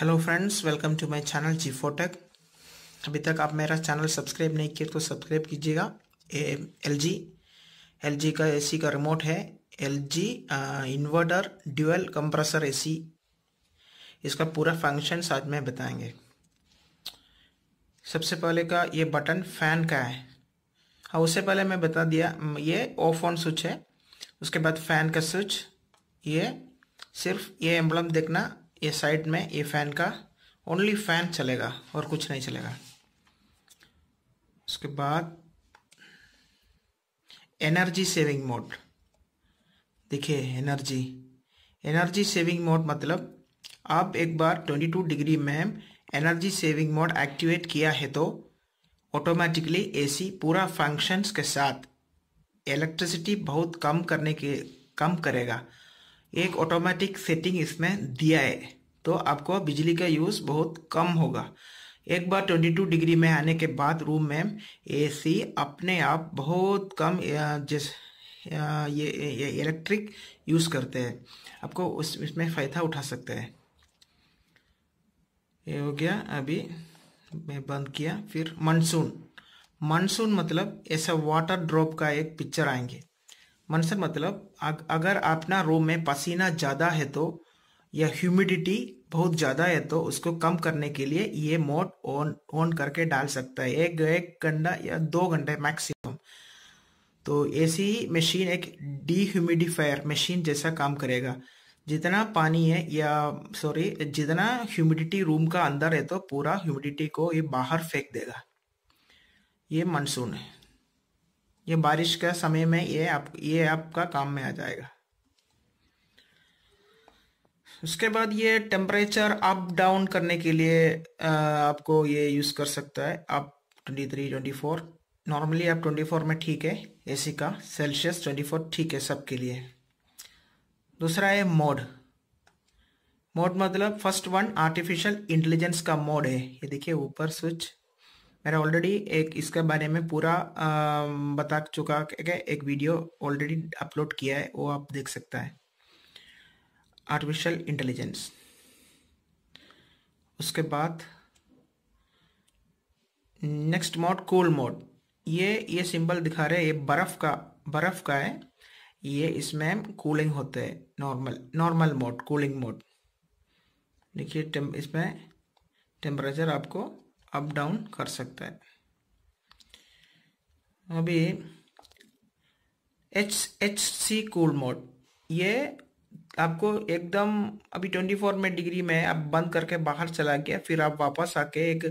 hello friends welcome to my channel जी फोटेक अभी तक आप मेरा चैनल सब्सक्राइब नहीं किए तो सब्सक्राइब कीजिएगा एल जी एल जी का एसी का रिमोट है L G inverter dual compressor AC इसका पूरा फंक्शन आज में बताएंगे सबसे पहले का ये बटन फैन का है हाँ उससे पहले मैं बता दिया ये ऑफ ऑन स्विच है उसके बाद फैन का स्विच ये सिर्फ ये एम्बलम देखना ये साइड में ये फ़ैन का ओनली फ़ैन चलेगा और कुछ नहीं चलेगा उसके बाद एनर्जी सेविंग मोड देखिए एनर्जी एनर्जी सेविंग मोड मतलब आप एक बार 22 डिग्री में एनर्जी सेविंग मोड एक्टिवेट किया है तो ऑटोमेटिकली एसी पूरा फंक्शंस के साथ इलेक्ट्रिसिटी बहुत कम करने के कम करेगा एक ऑटोमेटिक सेटिंग इसमें दिया है तो आपको बिजली का यूज़ बहुत कम होगा एक बार 22 डिग्री में आने के बाद रूम में एसी अपने आप बहुत कम जिस ये, ये इलेक्ट्रिक यूज़ करते हैं आपको उस इसमें फ़ायदा उठा सकते हैं ये हो गया अभी मैं बंद किया फिर मानसून मानसून मतलब ऐसा वाटर ड्रॉप का एक पिक्चर आएंगे मनसर मतलब अग, अगर अपना रूम में पसीना ज़्यादा है तो या ह्यूमिडिटी बहुत ज़्यादा है तो उसको कम करने के लिए ये मोड ऑन ऑन करके डाल सकता है एक एक घंटा या दो घंटे मैक्सिमम तो ऐसी मशीन एक डीह्यूमिडिफायर मशीन जैसा काम करेगा जितना पानी है या सॉरी जितना ह्यूमिडिटी रूम का अंदर है तो पूरा ह्यूमिडिटी को ये बाहर फेंक देगा ये मानसून है ये बारिश का समय में ये आप ये आपका काम में आ जाएगा उसके बाद ये टेम्परेचर अप डाउन करने के लिए आपको ये यूज़ कर सकता है आप 23 24 नॉर्मली आप 24 में ठीक है एसी का सेल्सियस 24 ठीक है सबके लिए दूसरा है मोड मोड मतलब फर्स्ट वन आर्टिफिशियल इंटेलिजेंस का मोड है ये देखिए ऊपर स्विच मेरा ऑलरेडी एक इसके बारे में पूरा बता चुका है एक वीडियो ऑलरेडी अपलोड किया है वो आप देख सकता है आर्टिफिशियल इंटेलिजेंस उसके बाद नेक्स्ट मोड कूल मोड ये ये सिंबल दिखा रहे हैं ये बर्फ़ का बर्फ़ का है ये इसमें कूलिंग होते हैं normal normal mode cooling mode देखिए इसमें टेम्परेचर आपको अप डाउन कर सकता है अभी H H C cool mode ये आपको एकदम अभी ट्वेंटी फोर में डिग्री में आप बंद करके बाहर चला गया फिर आप वापस आके एक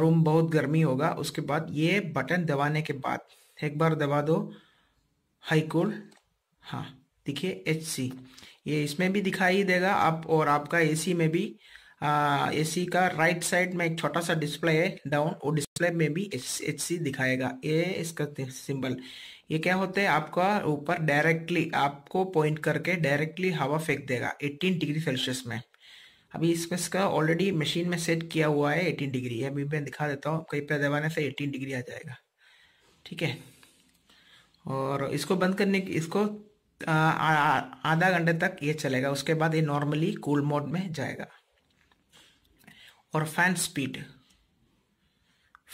रूम बहुत गर्मी होगा उसके बाद ये बटन दबाने के बाद एक बार दबा दो हाई कूल हाँ देखिए एच सी ये इसमें भी दिखाई देगा आप और आपका एसी में भी हाँ, सी का राइट साइड में एक छोटा सा डिस्प्ले है डाउन वो डिस्प्ले में भी एच सी दिखाएगा ये इसका सिंबल ये क्या होता है आपका ऊपर डायरेक्टली आपको पॉइंट करके डायरेक्टली हवा फेंक देगा 18 डिग्री सेल्सियस में अभी इसमें इसका ऑलरेडी मशीन में सेट किया हुआ है 18 डिग्री अभी मैं दिखा देता हूँ कहीं पर दबाने से 18 डिग्री आ जाएगा ठीक है और इसको बंद करने की इसको आधा घंटे तक ये चलेगा उसके बाद ये नॉर्मली कूल मोड में जाएगा और फैन स्पीड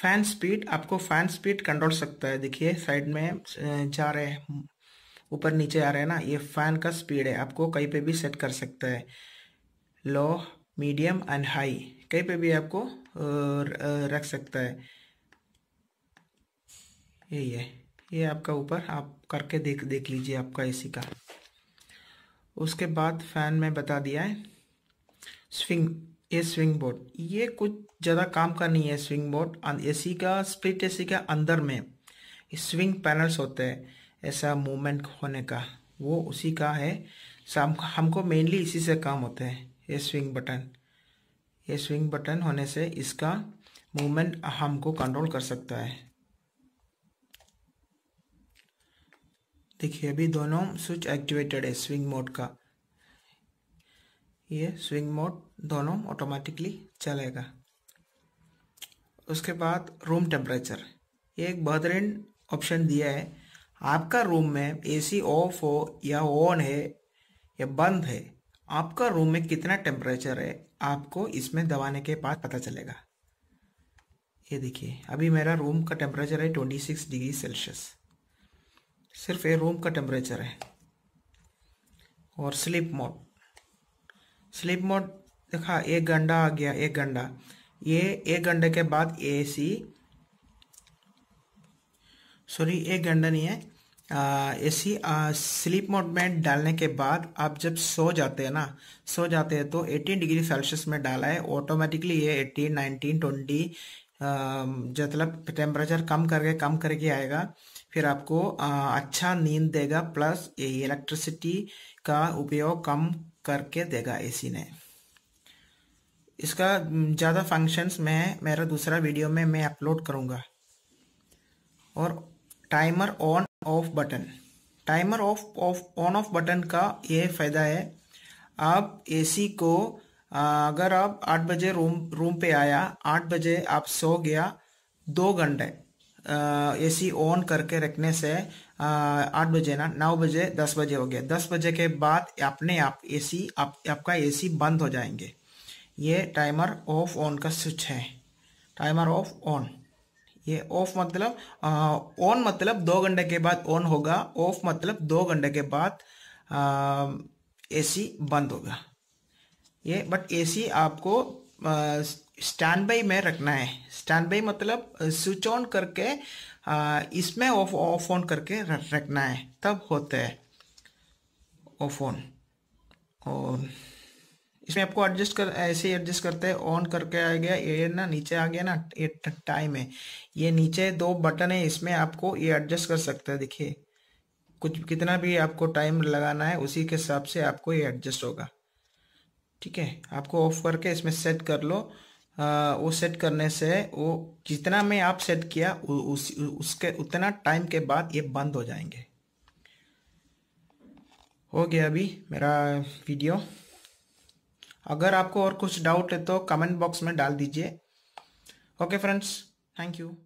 फैन स्पीड आपको फैन स्पीड कंट्रोल सकता है देखिए साइड में जा रहे हैं ऊपर नीचे आ रहे हैं ना ये फैन का स्पीड है आपको कहीं पे भी सेट कर सकता है लो मीडियम एंड हाई कहीं पे भी आपको रख सकता है यही है ये आपका ऊपर आप करके देख देख लीजिए आपका एसी का उसके बाद फैन में बता दिया है स्विंग ए स्विंग बोर्ड ये कुछ ज़्यादा काम का नहीं है स्विंग बोर्ड एसी का स्प्लिट एसी के अंदर में स्विंग पैनल्स होते हैं ऐसा मूवमेंट होने का वो उसी का है हम, हमको मेनली इसी से काम होते हैं ये स्विंग बटन ये स्विंग बटन होने से इसका मूवमेंट हमको कंट्रोल कर सकता है देखिए अभी दोनों स्विच एक्टिवेटेड है स्विंग मोड का ये स्विंग मोड दोनों ऑटोमेटिकली चलेगा उसके बाद रूम टेम्परेचर ये एक बेहतरीन ऑप्शन दिया है आपका रूम में एसी ऑफ हो या ऑन है या बंद है आपका रूम में कितना टेम्परेचर है आपको इसमें दबाने के बाद पता चलेगा ये देखिए अभी मेरा रूम का टेम्परेचर है ट्वेंटी सिक्स डिग्री सेल्सियस सिर्फ ये रूम का टेम्परेचर है और स्लीप मोड स्लीप मोड देखा एक घंटा आ गया एक घंटा ये एक घंटे के बाद ए सी सॉरी एक घंटा नहीं है ए सी स्लीप मोड में डालने के बाद आप जब सो जाते हैं ना सो जाते हैं तो 18 डिग्री सेल्सियस में डाला है ऑटोमेटिकली ये 18 19 20 मतलब टेम्परेचर कम करके कम करके आएगा फिर आपको आ, अच्छा नींद देगा प्लस इलेक्ट्रिसिटी का उपयोग कम करके देगा एसी ने इसका ज़्यादा फंक्शंस में मेरा दूसरा वीडियो में मैं अपलोड करूँगा और timer on off button timer off off on off button का यह फ़ायदा है आप एसी को अगर आप आठ बजे रूम रूम पे आया आठ बजे आप सो गया दो घंटे ए सी ऑन करके रखने से आठ बजे ना नौ बजे दस बजे हो गया दस बजे के बाद अपने आप ए सी आप, आपका ए सी बंद हो जाएंगे ये टाइमर ऑफ ऑन का स्विच है टाइमर ऑफ ऑन ये ऑफ मतलब ऑन मतलब दो घंटे के बाद ऑन होगा ऑफ मतलब दो घंटे के बाद ए सी बंद होगा ये बट ए सी आपको आ, स्टैंड बाई में रखना है स्टैंड बाई मतलब स्विच ऑन करके इसमें ऑफ ऑफ ऑन करके रखना है तब होता है ऑफ ऑन और इसमें आपको एडजस्ट कर ऐसे ही एडजस्ट करते हैं ऑन करके आ गया ये ना नीचे आ गया ना ये टाइम है ये नीचे दो बटन है इसमें आपको ये एडजस्ट कर सकते हैं देखिए कुछ कितना भी आपको टाइम लगाना है उसी के हिसाब से आपको ये एडजस्ट होगा ठीक है आपको ऑफ करके इसमें सेट कर लो वो सेट करने से वो जितना में आप सेट किया उस उसके उतना टाइम के बाद ये बंद हो जाएंगे हो गया अभी मेरा वीडियो अगर आपको और कुछ डाउट है तो कमेंट बॉक्स में डाल दीजिए ओके फ्रेंड्स थैंक यू